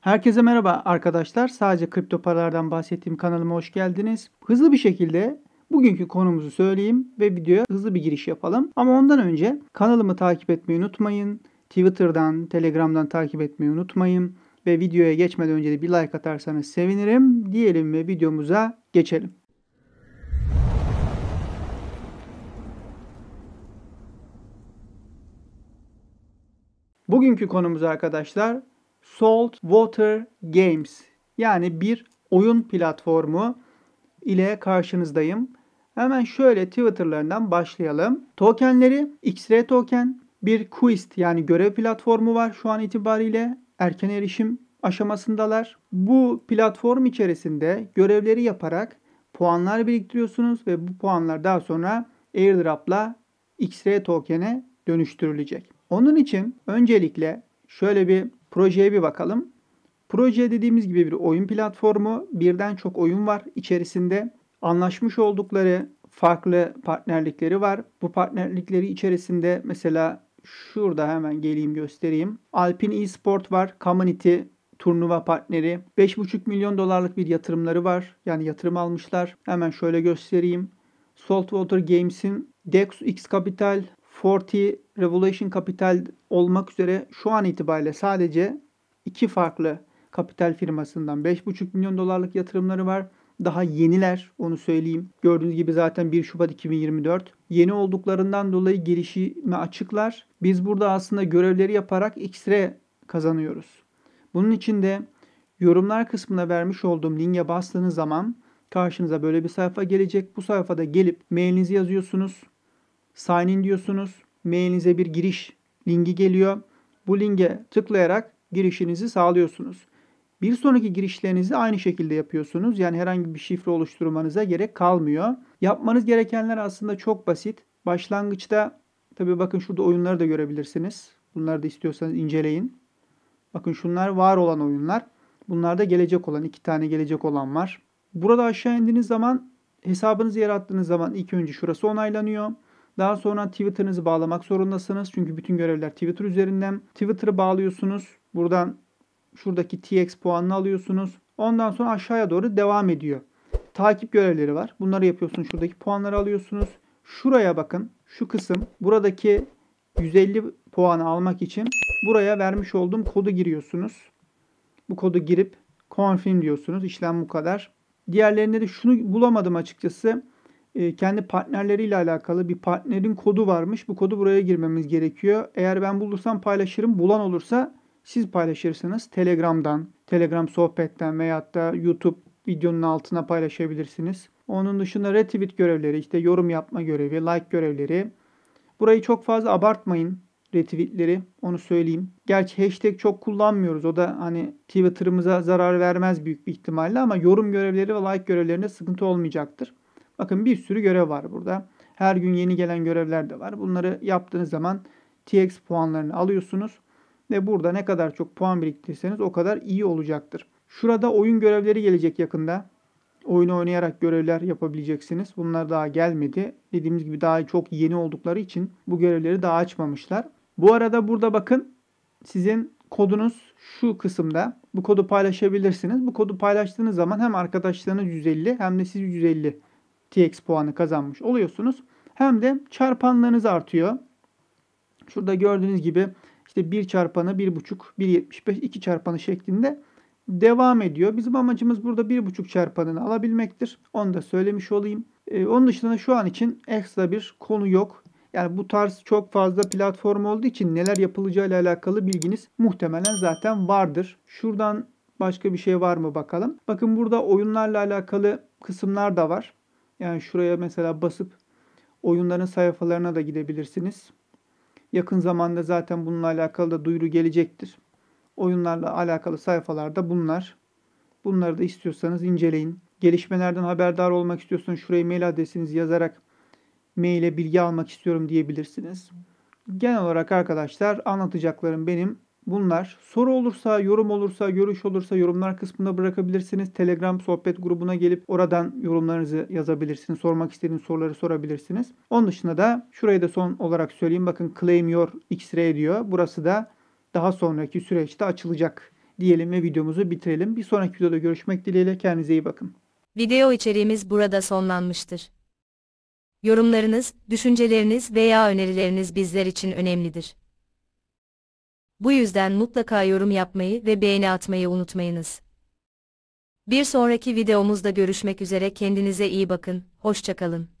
Herkese merhaba arkadaşlar. Sadece kripto paralardan bahsettiğim kanalıma hoş geldiniz. Hızlı bir şekilde bugünkü konumuzu söyleyeyim ve videoya hızlı bir giriş yapalım. Ama ondan önce kanalımı takip etmeyi unutmayın. Twitter'dan, Telegram'dan takip etmeyi unutmayın. Ve videoya geçmeden önce de bir like atarsanız sevinirim. Diyelim ve videomuza geçelim. Bugünkü konumuz arkadaşlar Salt Water Games yani bir oyun platformu ile karşınızdayım. Hemen şöyle Twitter'larından başlayalım. Tokenleri x Token, bir Quest yani görev platformu var şu an itibariyle. Erken erişim aşamasındalar. Bu platform içerisinde görevleri yaparak puanlar biriktiriyorsunuz ve bu puanlar daha sonra airdrop'la x token'e dönüştürülecek. Onun için öncelikle şöyle bir Projeye bir bakalım. Proje dediğimiz gibi bir oyun platformu. Birden çok oyun var içerisinde. Anlaşmış oldukları farklı partnerlikleri var. Bu partnerlikleri içerisinde mesela şurada hemen geleyim göstereyim. Alpin eSport var. Community turnuva partneri. 5,5 milyon dolarlık bir yatırımları var. Yani yatırım almışlar. Hemen şöyle göstereyim. Saltwater Games'in Dex X Capital, 40 Revolution Capital olmak üzere şu an itibariyle sadece iki farklı kapital firmasından 5,5 milyon dolarlık yatırımları var. Daha yeniler onu söyleyeyim. Gördüğünüz gibi zaten 1 Şubat 2024. Yeni olduklarından dolayı gelişimi açıklar. Biz burada aslında görevleri yaparak X-Ray kazanıyoruz. Bunun için de yorumlar kısmına vermiş olduğum linke bastığınız zaman karşınıza böyle bir sayfa gelecek. Bu sayfada gelip mailinizi yazıyorsunuz. Sign in diyorsunuz mailinize bir giriş linki geliyor. Bu linke tıklayarak girişinizi sağlıyorsunuz. Bir sonraki girişlerinizi aynı şekilde yapıyorsunuz. Yani herhangi bir şifre oluşturmanıza gerek kalmıyor. Yapmanız gerekenler aslında çok basit. Başlangıçta tabii bakın şurada oyunları da görebilirsiniz. Bunları da istiyorsanız inceleyin. Bakın şunlar var olan oyunlar. Bunlarda gelecek olan iki tane gelecek olan var. Burada aşağı indiğiniz zaman hesabınızı yarattığınız zaman ilk önce şurası onaylanıyor. Daha sonra Twitter'ınızı bağlamak zorundasınız. Çünkü bütün görevler Twitter üzerinden. Twitter'ı bağlıyorsunuz. Buradan şuradaki TX puanını alıyorsunuz. Ondan sonra aşağıya doğru devam ediyor. Takip görevleri var. Bunları yapıyorsunuz. Şuradaki puanları alıyorsunuz. Şuraya bakın. Şu kısım buradaki 150 puanı almak için buraya vermiş olduğum kodu giriyorsunuz. Bu kodu girip confirm diyorsunuz. İşlem bu kadar. Diğerlerinde de şunu bulamadım açıkçası. Ee, kendi partnerleriyle alakalı bir partnerin kodu varmış. Bu kodu buraya girmemiz gerekiyor. Eğer ben bulursam paylaşırım. Bulan olursa siz paylaşırsınız. Telegram'dan, Telegram sohbetten veyahut da YouTube videonun altına paylaşabilirsiniz. Onun dışında retweet görevleri, işte yorum yapma görevi, like görevleri. Burayı çok fazla abartmayın retweetleri onu söyleyeyim. Gerçi hashtag çok kullanmıyoruz. O da hani Twitter'ımıza zarar vermez büyük bir ihtimalle ama yorum görevleri ve like görevlerinde sıkıntı olmayacaktır. Bakın bir sürü görev var burada. Her gün yeni gelen görevler de var. Bunları yaptığınız zaman TX puanlarını alıyorsunuz. Ve burada ne kadar çok puan biriktirseniz, o kadar iyi olacaktır. Şurada oyun görevleri gelecek yakında. Oyunu oynayarak görevler yapabileceksiniz. Bunlar daha gelmedi. Dediğimiz gibi daha çok yeni oldukları için bu görevleri daha açmamışlar. Bu arada burada bakın sizin kodunuz şu kısımda. Bu kodu paylaşabilirsiniz. Bu kodu paylaştığınız zaman hem arkadaşlarınız 150 hem de siz 150 TX puanı kazanmış oluyorsunuz. Hem de çarpanlarınız artıyor. Şurada gördüğünüz gibi işte 1 çarpanı 1.5, 1.75, 2 çarpanı şeklinde devam ediyor. Bizim amacımız burada 1.5 çarpanını alabilmektir. Onu da söylemiş olayım. Ee, onun dışında şu an için ekstra bir konu yok. Yani bu tarz çok fazla platform olduğu için neler yapılacağı ile alakalı bilginiz muhtemelen zaten vardır. Şuradan başka bir şey var mı bakalım. Bakın burada oyunlarla alakalı kısımlar da var. Yani şuraya mesela basıp oyunların sayfalarına da gidebilirsiniz. Yakın zamanda zaten bununla alakalı da duyuru gelecektir. Oyunlarla alakalı sayfalarda bunlar. Bunları da istiyorsanız inceleyin. Gelişmelerden haberdar olmak istiyorsanız şuraya mail adresinizi yazarak maile bilgi almak istiyorum diyebilirsiniz. Genel olarak arkadaşlar anlatacaklarım benim Bunlar soru olursa, yorum olursa, görüş olursa yorumlar kısmında bırakabilirsiniz. Telegram sohbet grubuna gelip oradan yorumlarınızı yazabilirsiniz. Sormak istediğiniz soruları sorabilirsiniz. Onun dışında da şurayı da son olarak söyleyeyim. Bakın claim your x-ray diyor. Burası da daha sonraki süreçte açılacak diyelim ve videomuzu bitirelim. Bir sonraki videoda görüşmek dileğiyle. Kendinize iyi bakın. Video içeriğimiz burada sonlanmıştır. Yorumlarınız, düşünceleriniz veya önerileriniz bizler için önemlidir. Bu yüzden mutlaka yorum yapmayı ve beğeni atmayı unutmayınız. Bir sonraki videomuzda görüşmek üzere kendinize iyi bakın, hoşçakalın.